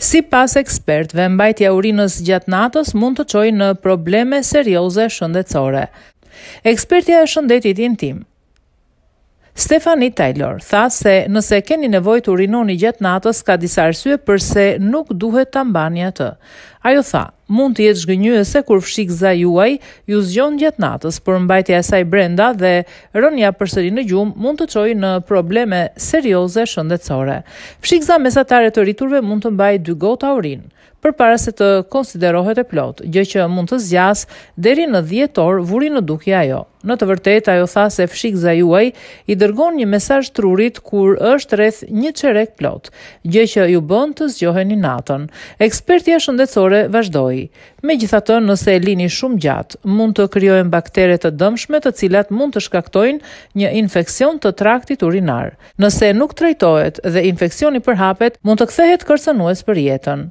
Si pas ekspertve, mbajtja urinës gjatë natës mund të qojë në probleme serioze shëndetsore. Ekspertja e shëndetit intim Stefani Taylor tha se nëse keni nevoj të urinoni gjatë natës, ka disa arsye përse nuk duhet të mbani atë. Ajo tha, mund të jetë zhgënjyese kur fshikza juaj ju zgjon gjatë natës, por mbajtja e saj brenda dhe rënja përsëri në gjumë mund të çojë në probleme serioze shëndetësore. Fshikza mesatare të rriturve mund të mbajë dy gota urinë për para se të konsiderohet e plot, gjë që mund të zjas deri në 10 orë vuri në duki ajo. Në të vërtet, ajo tha se fshik za juaj i dërgon një mesaj trurit kur është rreth një qerek plot, gjë që ju bënd të zgjoheni natën. Ekspertja shëndetsore vazhdoj. Me gjitha të nëse e lini shumë gjatë, mund të krijohen bakteret të dëmshme të cilat mund të shkaktojnë një infekcion të traktit urinar. Nëse nuk trejtojt dhe infekcioni përhapet, mund të kthehet kërcenues për jetën.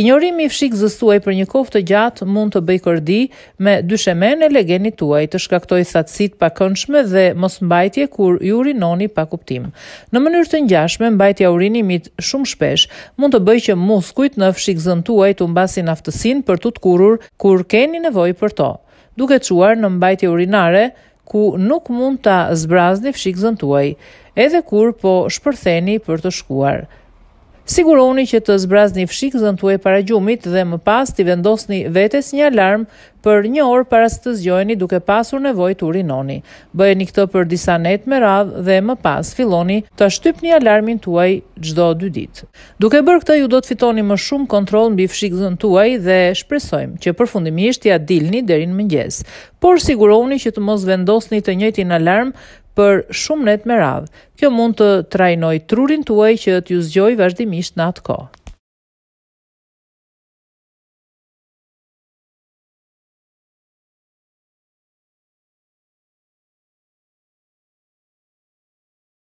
Injorimi i fshikëzësuaj për një kohë të gjatë mund të bëj kërdi me dyshemen e legenit tuaj të shkaktoj thatësit pa dhe mos mbajtje kur ju urinoni pa kuptim. Në mënyrë të njashme, mbajtja urinimit shumë shpesh mund të bëj që muskujt në fshikëzën tuaj të mbasin aftësin për të të kurur kur keni nevoj për to. Duke quar në mbajtje urinare, ku nuk mund të zbrazni fshikëzën tuaj, edhe kur po shpërtheni për të shkuar. Siguroni që të zbrazni fshikëzën tuaj para gjumit dhe më pas t'i vendosni vetes një alarm për një orë para se të zgjoheni duke pasur nevojë të urinoni. Bëjeni këtë për disa netë me radhë dhe më pas filloni të shtypni alarmin tuaj çdo 2 ditë. Duke bërë këtë ju do të fitoni më shumë kontroll mbi fshikëzën tuaj dhe shpresojmë që përfundimisht ja dilni deri në mëngjes. Por sigurohuni që të mos vendosni të njëjtin alarm për shumë net me radhë. Kjo mund të trajnoj trurin të uaj që të zgjoj vazhdimisht në atë kohë.